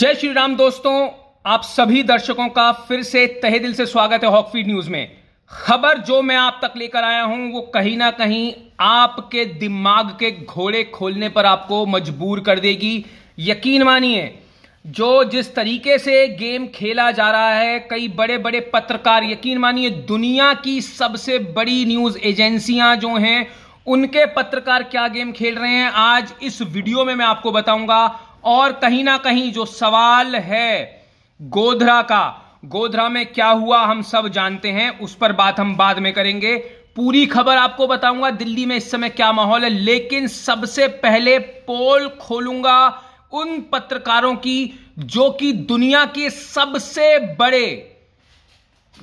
जय श्री राम दोस्तों आप सभी दर्शकों का फिर से तहे दिल से स्वागत है हॉकफीड न्यूज में खबर जो मैं आप तक लेकर आया हूं वो कहीं ना कहीं आपके दिमाग के घोड़े खोलने पर आपको मजबूर कर देगी यकीन मानिए जो जिस तरीके से गेम खेला जा रहा है कई बड़े बड़े पत्रकार यकीन मानिए दुनिया की सबसे बड़ी न्यूज एजेंसियां जो हैं उनके पत्रकार क्या गेम खेल रहे हैं आज इस वीडियो में मैं आपको बताऊंगा और कहीं ना कहीं जो सवाल है गोधरा का गोधरा में क्या हुआ हम सब जानते हैं उस पर बात हम बाद में करेंगे पूरी खबर आपको बताऊंगा दिल्ली में इस समय क्या माहौल है लेकिन सबसे पहले पोल खोलूंगा उन पत्रकारों की जो कि दुनिया के सबसे बड़े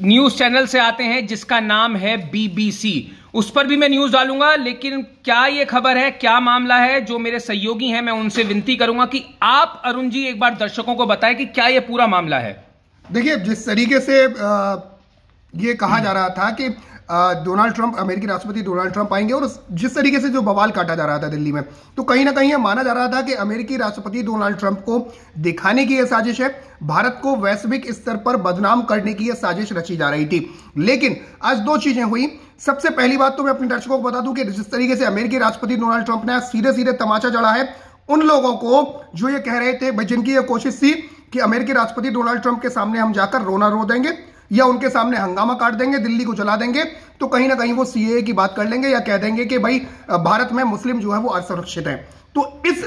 न्यूज चैनल से आते हैं जिसका नाम है बीबीसी उस पर भी मैं न्यूज डालूंगा लेकिन क्या यह खबर है क्या मामला है जो मेरे सहयोगी हैं मैं उनसे विनती करूंगा कि आप अरुण जी एक बार दर्शकों को बताएं कि क्या यह पूरा मामला है देखिए जिस तरीके से आ, ये कहा जा रहा था कि डोनाल्ड ट्रंप अमेरिकी राष्ट्रपति डोनाल्ड ट्रंप आएंगे और जिस तरीके से जो बवाल काटा जा रहा था दिल्ली में तो कहीं ना कहीं यह माना जा रहा था कि अमेरिकी राष्ट्रपति डोनाल्ड ट्रंप को दिखाने की यह साजिश है भारत को वैश्विक स्तर पर बदनाम करने की यह साजिश रची जा रही थी लेकिन आज दो चीजें हुई सबसे पहली बात तो मैं अपने दर्शकों को बता दूं कि जिस तरीके से अमेरिकी राष्ट्रपति डोनाल्ड ट्रंप ने सीधे सीधे तमाचा चढ़ा है उन लोगों को जो ये कह रहे थे जिनकी यह कोशिश थी कि अमेरिकी राष्ट्रपति डोनाल्ड ट्रंप के सामने हम जाकर रोना रो देंगे या उनके सामने हंगामा काट देंगे दिल्ली को चला देंगे तो कहीं ना कहीं वो सी की बात कर लेंगे या कह देंगे कि भाई भारत में मुस्लिम जो है वो असुरक्षित है तो इस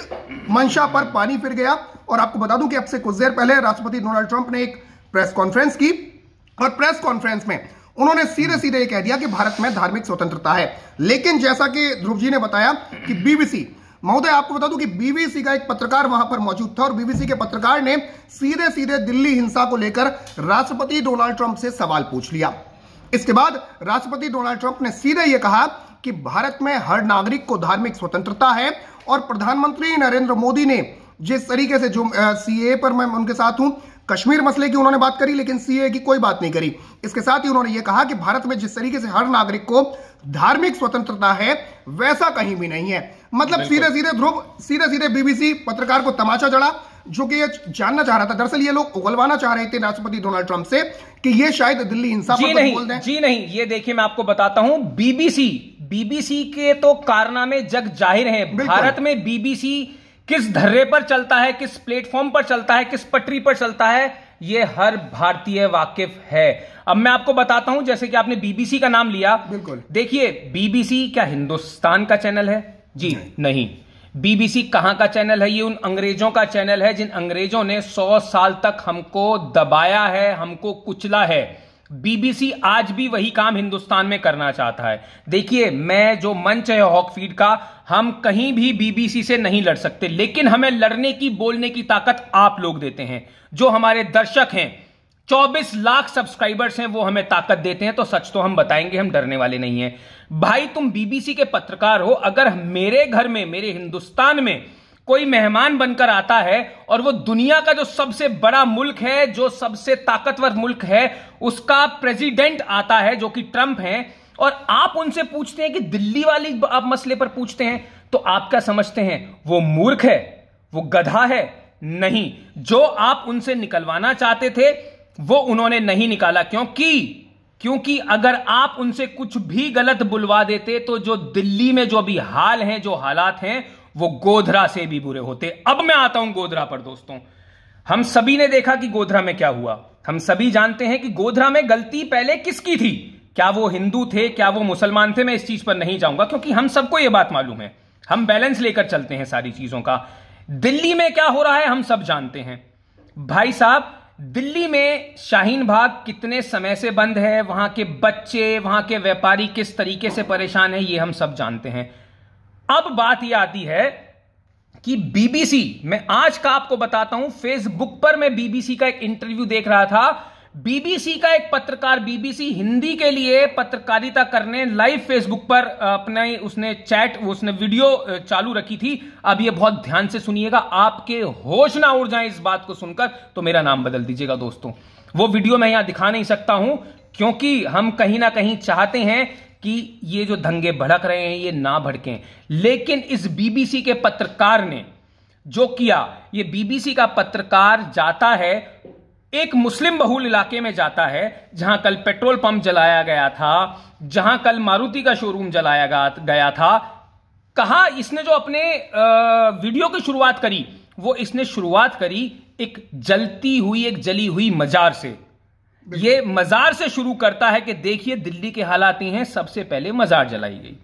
मंशा पर पानी फिर गया और आपको बता दूं कि अब से कुछ देर पहले राष्ट्रपति डोनाल्ड ट्रंप ने एक प्रेस कॉन्फ्रेंस की और प्रेस कॉन्फ्रेंस में उन्होंने सीधे सीधे कह दिया कि भारत में धार्मिक स्वतंत्रता है लेकिन जैसा कि ध्रुव जी ने बताया कि बीबीसी महोदय आपको बता दूं कि बीबीसी का एक पत्रकार वहां पर मौजूद था और बीबीसी के पत्रकार ने सीधे सीधे दिल्ली हिंसा को लेकर राष्ट्रपति डोनाल्ड ट्रंप से सवाल पूछ लिया इसके बाद राष्ट्रपति डोनाल्ड ट्रंप ने सीधे यह कहा कि भारत में हर नागरिक को धार्मिक स्वतंत्रता है और प्रधानमंत्री नरेंद्र मोदी ने जिस तरीके से जो सीए पर मैं उनके साथ हूं कश्मीर मसले की उन्होंने बात करी लेकिन सीए की कोई बात नहीं करी इसके साथ ही उन्होंने यह कहा कि भारत में जिस तरीके से हर नागरिक को धार्मिक स्वतंत्रता है वैसा कहीं भी नहीं है मतलब सीधे सीधे ध्रुव सीधे सीधे बीबीसी पत्रकार को तमाचा चढ़ा जो कि ये जानना चाह रहा था दरअसल ये लोग उगलवाना चाह रहे थे राष्ट्रपति डोनाल्ड ट्रंप से कि ये शायद दिल्ली हिंसा जी नहीं बोल दें जी नहीं ये देखिए मैं आपको बताता हूं बीबीसी बीबीसी के तो कारनामे जग जाहिर है भारत में बीबीसी किस धर्रे पर चलता है किस प्लेटफॉर्म पर चलता है किस पटरी पर चलता है ये हर भारतीय वाकिफ है अब मैं आपको बताता हूं जैसे कि आपने बीबीसी का नाम लिया बिल्कुल देखिए बीबीसी क्या हिंदुस्तान का चैनल है जी नहीं बीबीसी कहां का चैनल है ये उन अंग्रेजों का चैनल है जिन अंग्रेजों ने 100 साल तक हमको दबाया है हमको कुचला है बीबीसी आज भी वही काम हिंदुस्तान में करना चाहता है देखिए मैं जो मंच है हॉकफीड का हम कहीं भी बीबीसी से नहीं लड़ सकते लेकिन हमें लड़ने की बोलने की ताकत आप लोग देते हैं जो हमारे दर्शक हैं 24 लाख सब्सक्राइबर्स हैं वो हमें ताकत देते हैं तो सच तो हम बताएंगे हम डरने वाले नहीं हैं भाई तुम बीबीसी के पत्रकार हो अगर मेरे घर में मेरे हिंदुस्तान में कोई मेहमान बनकर आता है और वो दुनिया का जो सबसे बड़ा मुल्क है जो सबसे ताकतवर मुल्क है उसका प्रेसिडेंट आता है जो कि ट्रंप है और आप उनसे पूछते हैं कि दिल्ली वाली आप मसले पर पूछते हैं तो आप क्या समझते हैं वो मूर्ख है वो गधा है नहीं जो आप उनसे निकलवाना चाहते थे वो उन्होंने नहीं निकाला क्योंकि क्योंकि अगर आप उनसे कुछ भी गलत बुलवा देते तो जो दिल्ली में जो अभी हाल हैं जो हालात हैं वो गोधरा से भी बुरे होते अब मैं आता हूं गोधरा पर दोस्तों हम सभी ने देखा कि गोधरा में क्या हुआ हम सभी जानते हैं कि गोधरा में गलती पहले किसकी थी क्या वो हिंदू थे क्या वो मुसलमान थे मैं इस चीज पर नहीं जाऊंगा क्योंकि हम सबको यह बात मालूम है हम बैलेंस लेकर चलते हैं सारी चीजों का दिल्ली में क्या हो रहा है हम सब जानते हैं भाई साहब दिल्ली में शाहीन बाग कितने समय से बंद है वहां के बच्चे वहां के व्यापारी किस तरीके से परेशान है ये हम सब जानते हैं अब बात यह आती है कि बीबीसी मैं आज का आपको बताता हूं फेसबुक पर मैं बीबीसी का एक इंटरव्यू देख रहा था बीबीसी का एक पत्रकार बीबीसी हिंदी के लिए पत्रकारिता करने लाइव फेसबुक पर अपने उसने चैट उसने वीडियो चालू रखी थी अब ये बहुत ध्यान से सुनिएगा आपके होश ना उड़ जाए इस बात को सुनकर तो मेरा नाम बदल दीजिएगा दोस्तों वो वीडियो मैं यहां दिखा नहीं सकता हूं क्योंकि हम कहीं ना कहीं चाहते हैं कि ये जो दंगे भड़क रहे हैं ये ना भड़कें लेकिन इस बीबीसी के पत्रकार ने जो किया ये बीबीसी का पत्रकार जाता है एक मुस्लिम बहुल इलाके में जाता है जहां कल पेट्रोल पंप जलाया गया था जहां कल मारुति का शोरूम जलाया गया था कहा इसने जो अपने वीडियो की शुरुआत करी वो इसने शुरुआत करी एक जलती हुई एक जली हुई मजार से ये मजार से शुरू करता है कि देखिए दिल्ली के हालात ही हैं सबसे पहले मजार जलाई गई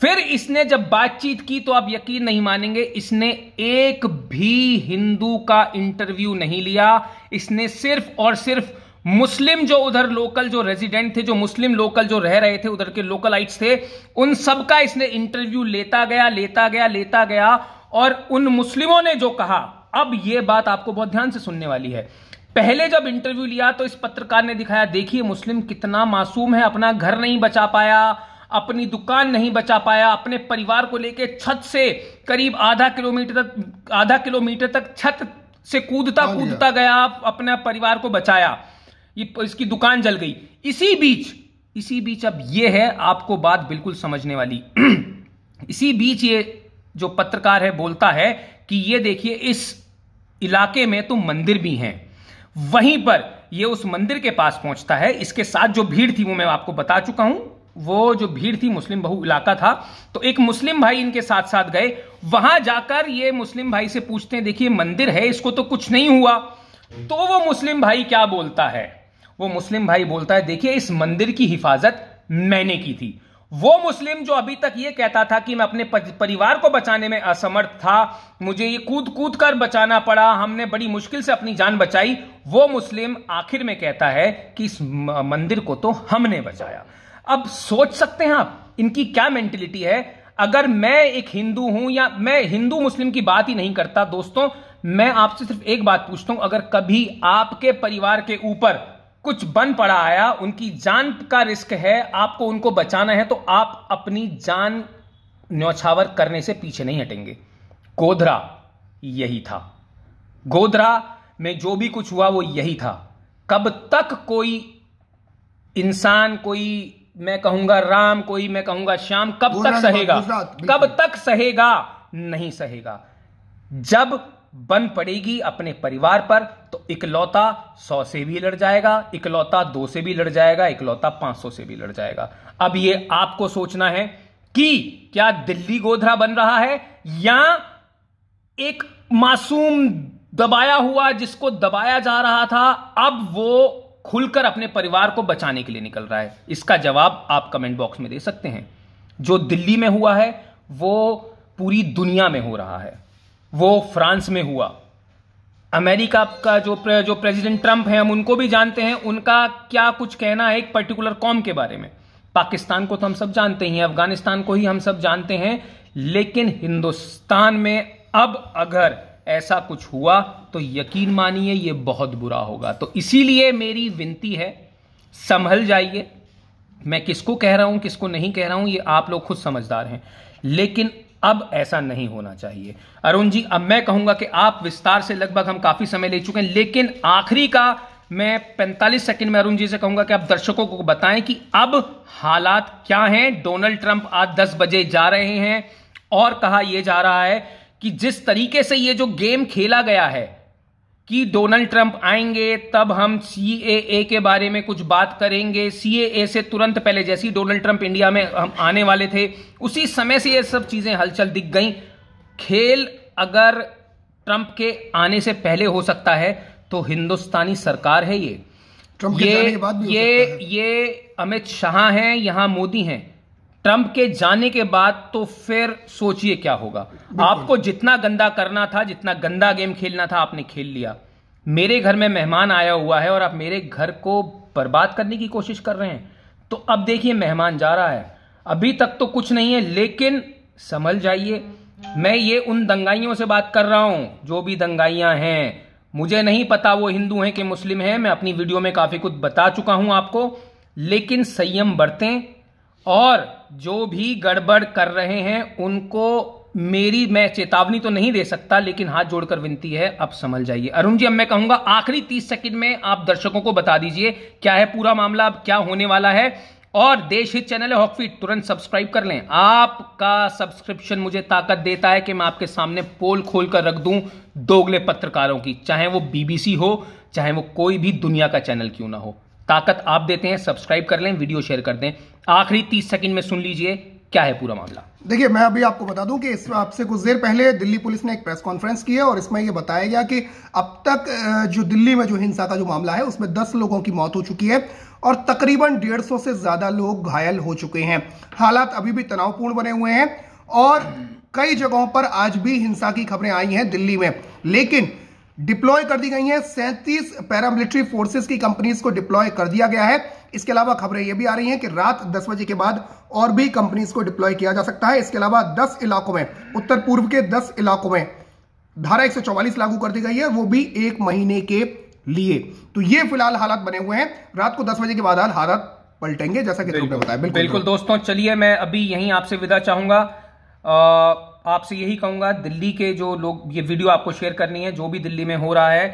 फिर इसने जब बातचीत की तो आप यकीन नहीं मानेंगे इसने एक भी हिंदू का इंटरव्यू नहीं लिया इसने सिर्फ और सिर्फ मुस्लिम जो उधर लोकल जो रेजिडेंट थे जो मुस्लिम लोकल जो रह रहे थे उधर के आइट्स थे उन का इसने इंटरव्यू लेता गया लेता गया लेता गया और उन मुस्लिमों ने जो कहा अब ये बात आपको बहुत ध्यान से सुनने वाली है पहले जब इंटरव्यू लिया तो इस पत्रकार ने दिखाया देखिए मुस्लिम कितना मासूम है अपना घर नहीं बचा पाया अपनी दुकान नहीं बचा पाया अपने परिवार को लेके छत से करीब आधा किलोमीटर तक आधा किलोमीटर तक छत से कूदता हाँ कूदता हाँ। गया अपने परिवार को बचाया ये इसकी दुकान जल गई इसी बीच इसी बीच अब ये है आपको बात बिल्कुल समझने वाली इसी बीच ये जो पत्रकार है बोलता है कि ये देखिए इस इलाके में तो मंदिर भी हैं वहीं पर ये उस मंदिर के पास पहुंचता है इसके साथ जो भीड़ थी वो मैं आपको बता चुका हूं वो जो भीड़ थी मुस्लिम बहु इलाका था तो एक मुस्लिम भाई इनके साथ साथ गए वहां जाकर ये मुस्लिम भाई से पूछते हैं देखिए मंदिर है इसको तो कुछ नहीं हुआ तो वो मुस्लिम भाई क्या बोलता है वो मुस्लिम भाई बोलता है देखिए इस मंदिर की हिफाजत मैंने की थी वो मुस्लिम जो अभी तक ये कहता था कि मैं अपने परिवार को बचाने में असमर्थ था मुझे ये कूद कूद कर बचाना पड़ा हमने बड़ी मुश्किल से अपनी जान बचाई वो मुस्लिम आखिर में कहता है कि इस मंदिर को तो हमने बचाया अब सोच सकते हैं आप इनकी क्या मेंटेलिटी है अगर मैं एक हिंदू हूं या मैं हिंदू मुस्लिम की बात ही नहीं करता दोस्तों मैं आपसे सिर्फ एक बात पूछता हूं अगर कभी आपके परिवार के ऊपर कुछ बन पड़ा आया उनकी जान का रिस्क है आपको उनको बचाना है तो आप अपनी जान न्यौछावर करने से पीछे नहीं हटेंगे गोधरा यही था गोधरा में जो भी कुछ हुआ वो यही था कब तक कोई इंसान कोई मैं कहूंगा राम कोई मैं कहूंगा श्याम कब तक सहेगा कब तक सहेगा नहीं सहेगा जब बन पड़ेगी अपने परिवार पर तो इकलौता सौ से भी लड़ जाएगा इकलौता दो से भी लड़ जाएगा इकलौता पांच सौ से भी लड़ जाएगा अब ये आपको सोचना है कि क्या दिल्ली गोधरा बन रहा है या एक मासूम दबाया हुआ जिसको दबाया जा रहा था अब वो खुलकर अपने परिवार को बचाने के लिए निकल रहा है इसका जवाब आप कमेंट बॉक्स में दे सकते हैं जो दिल्ली में हुआ है वो पूरी दुनिया में हो रहा है वो फ्रांस में हुआ अमेरिका का जो प्रे, जो प्रेसिडेंट ट्रंप है हम उनको भी जानते हैं उनका क्या कुछ कहना है एक पर्टिकुलर कॉम के बारे में पाकिस्तान को तो हम सब जानते ही हैं अफगानिस्तान को ही हम सब जानते हैं लेकिन हिंदुस्तान में अब अगर ऐसा कुछ हुआ तो यकीन मानिए ये बहुत बुरा होगा तो इसीलिए मेरी विनती है संभल जाइए मैं किसको कह रहा हूं किसको नहीं कह रहा हूं ये आप लोग खुद समझदार हैं लेकिन अब ऐसा नहीं होना चाहिए अरुण जी अब मैं कहूंगा कि आप विस्तार से लगभग हम काफी समय ले चुके हैं लेकिन आखिरी का मैं 45 सेकंड में अरुण जी से कहूंगा कि आप दर्शकों को बताएं कि अब हालात क्या हैं डोनाल्ड ट्रंप आज 10 बजे जा रहे हैं और कहा यह जा रहा है कि जिस तरीके से ये जो गेम खेला गया है कि डोनाल्ड ट्रंप आएंगे तब हम सी के बारे में कुछ बात करेंगे सी से तुरंत पहले जैसे ही डोनाल्ड ट्रंप इंडिया में हम आने वाले थे उसी समय से ये सब चीज़ें हलचल दिख गई खेल अगर ट्रंप के आने से पहले हो सकता है तो हिंदुस्तानी सरकार है ये ट्रंप ये के जाने के बाद भी ये ये अमित शाह हैं यहाँ मोदी हैं ट्रंप के जाने के बाद तो फिर सोचिए क्या होगा आपको जितना गंदा करना था जितना गंदा गेम खेलना था आपने खेल लिया मेरे घर में मेहमान आया हुआ है और आप मेरे घर को बर्बाद करने की कोशिश कर रहे हैं तो अब देखिए मेहमान जा रहा है अभी तक तो कुछ नहीं है लेकिन समझ जाइए मैं ये उन दंगाइयों से बात कर रहा हूं जो भी दंगाइयां हैं मुझे नहीं पता वो हिंदू हैं कि मुस्लिम हैं मैं अपनी वीडियो में काफी कुछ बता चुका हूं आपको लेकिन संयम बरतें और जो भी गड़बड़ कर रहे हैं उनको मेरी मैं चेतावनी तो नहीं दे सकता लेकिन हाथ जोड़कर विनती है आप समझ जाइए अरुण जी अब मैं कहूंगा आखिरी तीस सेकंड में आप दर्शकों को बता दीजिए क्या है पूरा मामला अब क्या होने वाला है और देश हित चैनल है हॉकफीट तुरंत सब्सक्राइब कर लें आपका सब्सक्रिप्शन मुझे ताकत देता है कि मैं आपके सामने पोल खोल कर रख दूं दोगले पत्रकारों की चाहे वो बीबीसी हो चाहे वो कोई भी दुनिया का चैनल क्यों ना हो ताकत आप देते हैं सब्सक्राइब कर लें वीडियो शेयर कर दें आखिरी तीस सेकंड में सुन लीजिए क्या है पूरा मामला देखिए मैं अभी आपको बता दूं कि इस आपसे कुछ देर पहले दिल्ली पुलिस ने एक प्रेस कॉन्फ्रेंस की है और इसमें यह बताया गया कि अब तक जो दिल्ली में जो हिंसा का जो मामला है उसमें 10 लोगों की मौत हो चुकी है और तकरीबन 150 से ज्यादा लोग घायल हो चुके हैं हालात अभी भी तनावपूर्ण बने हुए हैं और कई जगहों पर आज भी हिंसा की खबरें आई हैं दिल्ली में लेकिन डिप्लॉय कर दी गई हैं सैंतीस पैरामिलिट्री फोर्सेस की कंपनीज को डिप्लॉय कर दिया गया है इसके अलावा खबरें यह भी आ रही हैं कि रात 10 बजे के बाद और भी कंपनीज को डिप्लॉय किया जा सकता है इसके अलावा 10 इलाकों में उत्तर पूर्व के 10 इलाकों में धारा 144 लागू कर दी गई है वो भी एक महीने के लिए तो ये फिलहाल हालात बने हुए हैं रात को दस बजे के बाद हालात पलटेंगे जैसा कि बताया बिल्कुल, बिल्कुल दोस्तों चलिए मैं अभी यही आपसे विदा चाहूंगा आपसे यही कहूंगा दिल्ली के जो लोग ये वीडियो आपको शेयर करनी है जो भी दिल्ली में हो रहा है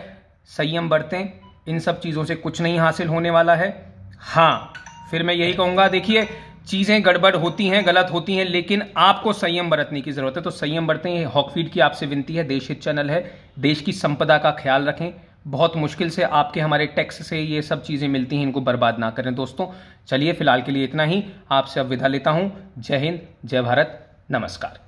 संयम बरतें इन सब चीज़ों से कुछ नहीं हासिल होने वाला है हाँ फिर मैं यही कहूंगा देखिए चीज़ें गड़बड़ होती हैं गलत होती हैं लेकिन आपको संयम बरतने की ज़रूरत है तो संयम बरतें ये हॉकफीड की आपसे विनती है देश हित चैनल है देश की संपदा का ख्याल रखें बहुत मुश्किल से आपके हमारे टैक्स से ये सब चीज़ें मिलती हैं इनको बर्बाद ना करें दोस्तों चलिए फिलहाल के लिए इतना ही आपसे अब विदा लेता हूं जय हिंद जय भारत नमस्कार